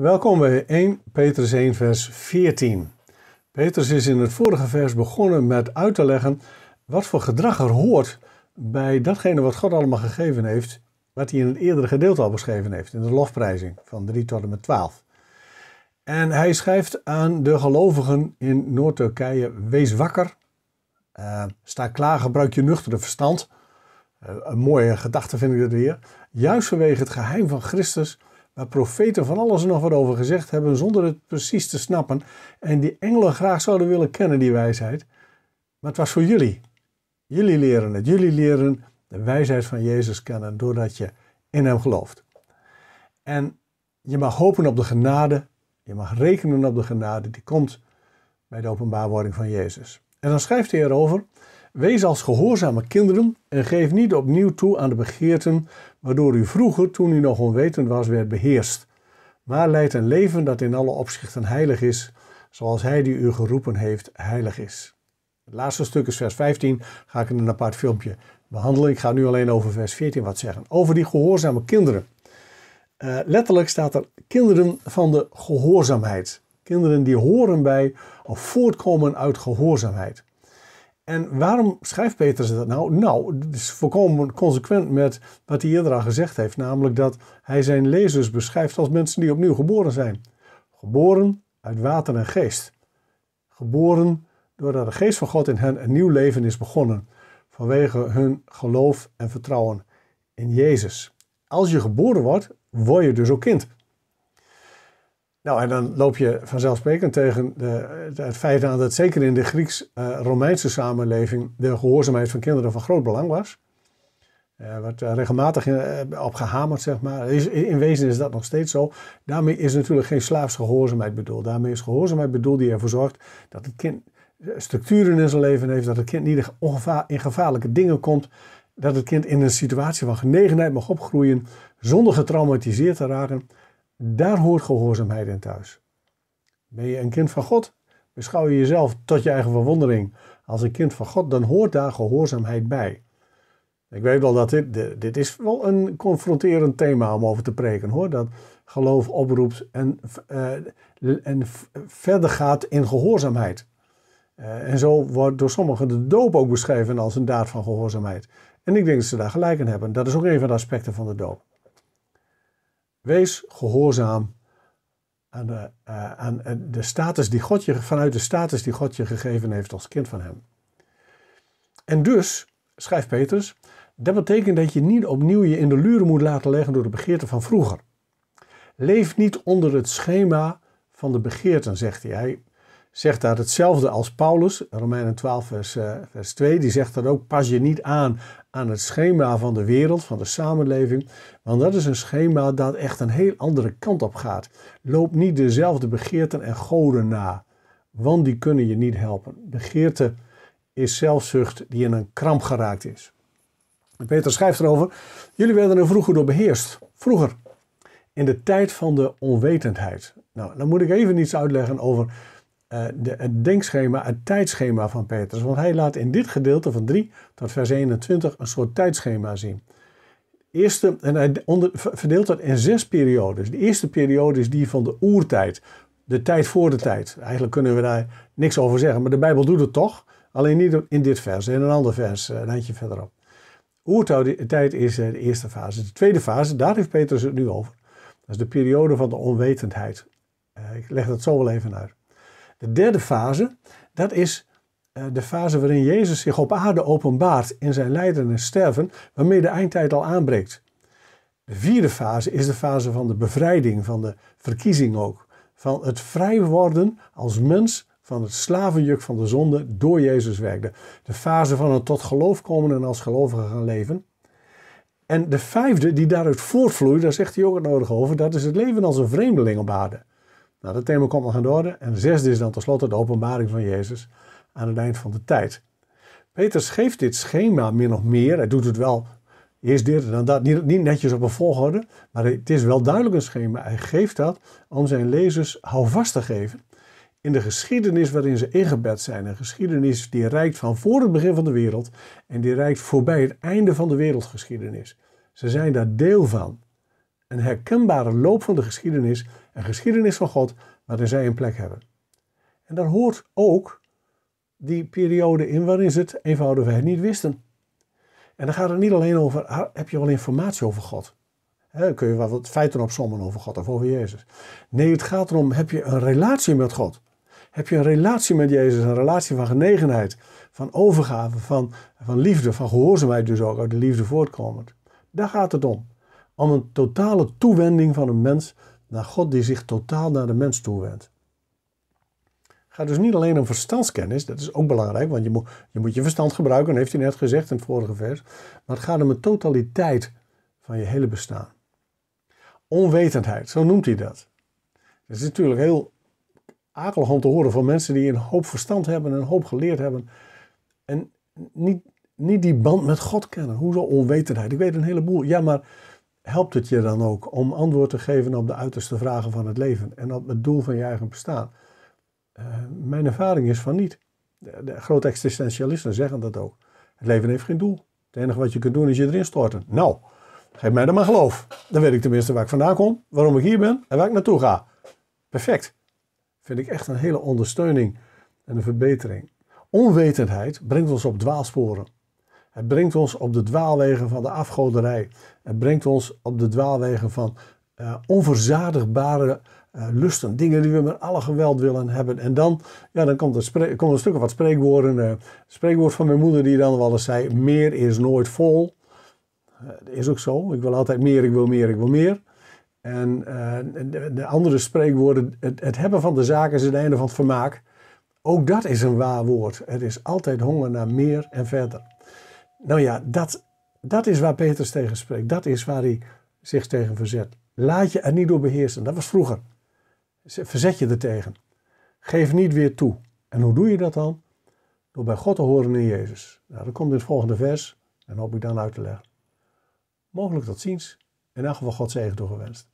Welkom bij 1 Petrus 1, vers 14. Petrus is in het vorige vers begonnen met uit te leggen wat voor gedrag er hoort bij datgene wat God allemaal gegeven heeft, wat hij in het eerdere gedeelte al beschreven heeft, in de lofprijzing van 3 tot en met 12. En hij schrijft aan de gelovigen in Noord-Turkije: wees wakker, uh, sta klaar, gebruik je nuchtere verstand. Eh, een mooie gedachte vind ik dat weer. Juist vanwege het geheim van Christus waar profeten van alles en nog wat over gezegd hebben zonder het precies te snappen en die engelen graag zouden willen kennen, die wijsheid. Maar het was voor jullie. Jullie leren het. Jullie leren de wijsheid van Jezus kennen doordat je in Hem gelooft. En je mag hopen op de genade, je mag rekenen op de genade die komt bij de openbaarwording van Jezus. En dan schrijft hij erover Wees als gehoorzame kinderen en geef niet opnieuw toe aan de begeerten waardoor u vroeger, toen u nog onwetend was, werd beheerst. Maar leid een leven dat in alle opzichten heilig is, zoals Hij die u geroepen heeft heilig is. Het laatste stuk is vers 15, ga ik in een apart filmpje behandelen. Ik ga nu alleen over vers 14 wat zeggen. Over die gehoorzame kinderen. Eh, letterlijk staat er kinderen van de gehoorzaamheid. Kinderen die horen bij of voortkomen uit gehoorzaamheid. En waarom schrijft Petrus dat nou? Nou, het is volkomen consequent met wat hij eerder al gezegd heeft, namelijk dat hij zijn lezers beschrijft als mensen die opnieuw geboren zijn. Geboren uit water en geest. Geboren doordat de geest van God in hen een nieuw leven is begonnen, vanwege hun geloof en vertrouwen in Jezus. Als je geboren wordt, word je dus ook kind. Nou, en dan loop je vanzelfsprekend tegen de, het feit aan dat zeker in de Grieks-Romeinse eh, samenleving de gehoorzaamheid van kinderen van groot belang was. Er eh, wordt eh, regelmatig op gehamerd, zeg maar. In wezen is dat nog steeds zo. Daarmee is natuurlijk geen slaafse gehoorzaamheid bedoeld. Daarmee is gehoorzaamheid bedoeld die ervoor zorgt dat het kind structuren in zijn leven heeft, dat het kind niet in gevaarlijke dingen komt, dat het kind in een situatie van genegenheid mag opgroeien zonder getraumatiseerd te raken daar hoort gehoorzaamheid in thuis. Ben je een kind van God? Beschouw je jezelf tot je eigen verwondering als een kind van God, dan hoort daar gehoorzaamheid bij. Ik weet wel dat dit, dit is wel een confronterend thema om over te preken hoor. Dat geloof oproept en, eh, en verder gaat in gehoorzaamheid. Eh, en zo wordt door sommigen de doop ook beschreven als een daad van gehoorzaamheid. En ik denk dat ze daar gelijk in hebben. Dat is ook een van de aspecten van de doop. Wees gehoorzaam aan de, eh, aan eh, de status die God je, vanuit de status die God je gegeven heeft als kind van Hem. En dus, schrijft Petrus, dat betekent dat je niet opnieuw je in de luren moet laten leggen door de begeerten van vroeger. Leef niet onder het schema van de begeerten, zegt Hij zegt daar hetzelfde als Paulus, Romeinen 12, vers, uh, vers 2. Die zegt dat ook: pas je niet aan aan het schema van de wereld, van de samenleving. Want dat is een schema dat echt een heel andere kant op gaat. Loop niet dezelfde begeerten en goden na, want die kunnen je niet helpen. Begeerte is zelfzucht die in een kramp geraakt is. Peter schrijft erover: Jullie werden er vroeger door beheerst. Vroeger. In de tijd van de onwetendheid. Nou, dan moet ik even iets uitleggen over eh, de, het denkschema, het tijdschema van Petrus. Want hij laat in dit gedeelte van 3 tot vers 21 een soort tijdschema zien. Eerste, en hij verdeelt dat in zes periodes. De eerste periode is die van de oertijd, de tijd voor de tijd. Eigenlijk kunnen we daar niks over zeggen, maar de Bijbel doet het toch. Alleen niet in dit vers, in een ander vers, eh, een eindje verderop. Oertijd is eh, de eerste fase. De tweede fase, daar heeft Petrus het nu over. Dat is de periode van de onwetendheid. Ik leg dat zo wel even uit. De derde fase, dat is eh, de fase waarin Jezus zich op aarde openbaart in zijn lijden en sterven, waarmee de eindtijd al aanbreekt. De vierde fase is de fase van de bevrijding, van de verkiezing ook. Van het vrij worden als mens van het slavenjuk van de zonde door Jezus werkte. De fase van het tot geloof komen en als gelovige gaan leven. En de vijfde die daaruit voortvloeit, daar zegt hij ook het nodig over, dat is het leven als een vreemdeling op aarde. Nou, dat thema komt nog aan de orde. En de zesde is dan tenslotte de openbaring van Jezus aan het eind van de tijd. Petrus geeft dit schema meer of meer. Hij doet het wel eerst dit en dan dat. Niet, niet netjes op een volgorde, maar het is wel duidelijk een schema. Hij geeft dat om zijn lezers houvast te geven in de geschiedenis waarin ze ingebed zijn. Een geschiedenis die reikt van voor het begin van de wereld en die reikt voorbij het einde van de wereldgeschiedenis. Ze zijn daar deel van. Een herkenbare loop van de geschiedenis, een geschiedenis van God, waarin zij een plek hebben. En daar hoort ook die periode in waarin ze het eenvoudigweg niet wisten. En dan gaat het niet alleen over, ah, heb je wel informatie over God? He, kun je wel wat feiten opzommen over God of over Jezus? Nee, het gaat erom, heb je een relatie met God? Heb je een relatie met Jezus, een relatie van genegenheid, van overgave, van, van liefde, van gehoorzaamheid dus ook, uit de liefde voortkomend? Daar gaat het om om een totale toewending van een mens naar God die zich totaal naar de mens toewendt. Het gaat dus niet alleen om verstandskennis, dat is ook belangrijk, want je moet je, moet je verstand gebruiken, dat heeft hij net gezegd in het vorige vers, maar het gaat om een totaliteit van je hele bestaan. Onwetendheid, zo noemt hij dat. Dat is natuurlijk heel akelig om te horen van mensen die een hoop verstand hebben en een hoop geleerd hebben en niet, niet die band met God kennen. Hoezo onwetendheid? Ik weet een heleboel. Ja, maar helpt het je dan ook om antwoord te geven op de uiterste vragen van het leven en op het doel van je eigen bestaan? Eh, mijn ervaring is van niet. De, de, grote existentialisten zeggen dat ook. Het leven heeft geen doel. Het enige wat je kunt doen is je erin storten. Nou, geef mij dan maar geloof. Dan weet ik tenminste waar ik vandaan kom, waarom ik hier ben en waar ik naartoe ga. Perfect. Vind ik echt een hele ondersteuning en een verbetering. Onwetendheid brengt ons op dwaalsporen. Het brengt ons op de dwaalwegen van de afgoderij. Het brengt ons op de dwaalwegen van uh, eh, onverzadigbare eh, lusten. Dingen die we met alle geweld willen hebben. En dan, ja, dan komt, er komt een stuk of wat spreekwoorden. Uh, spreekwoord van mijn moeder die dan wel eens zei, meer is nooit vol. dat is ook zo. Ik wil altijd meer, ik wil meer, ik wil meer. En de, de, andere spreekwoorden, het, hebben van de zaak is het einde van het vermaak. Ook dat is een waar woord. Er is altijd honger naar meer en verder. Nou ja, dat, dat is waar Petrus tegen spreekt. Dat is waar hij zich tegen verzet. Laat je er niet door beheersen. Dat was vroeger. Verzet je er tegen. Geef niet weer toe. En hoe doe je dat dan? Door bij God te horen in Jezus. Nou, dat komt in het volgende vers. En hoop ik dan uit te leggen. Mogelijk tot ziens. In elk geval God zegen toegewenst.